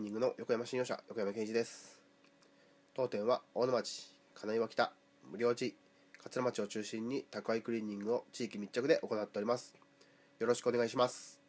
ニングの横山信用者横山健一です当店は大野町金岩北無料地桂町を中心に宅配クリーニングを地域密着で行っておりますよろしくお願いします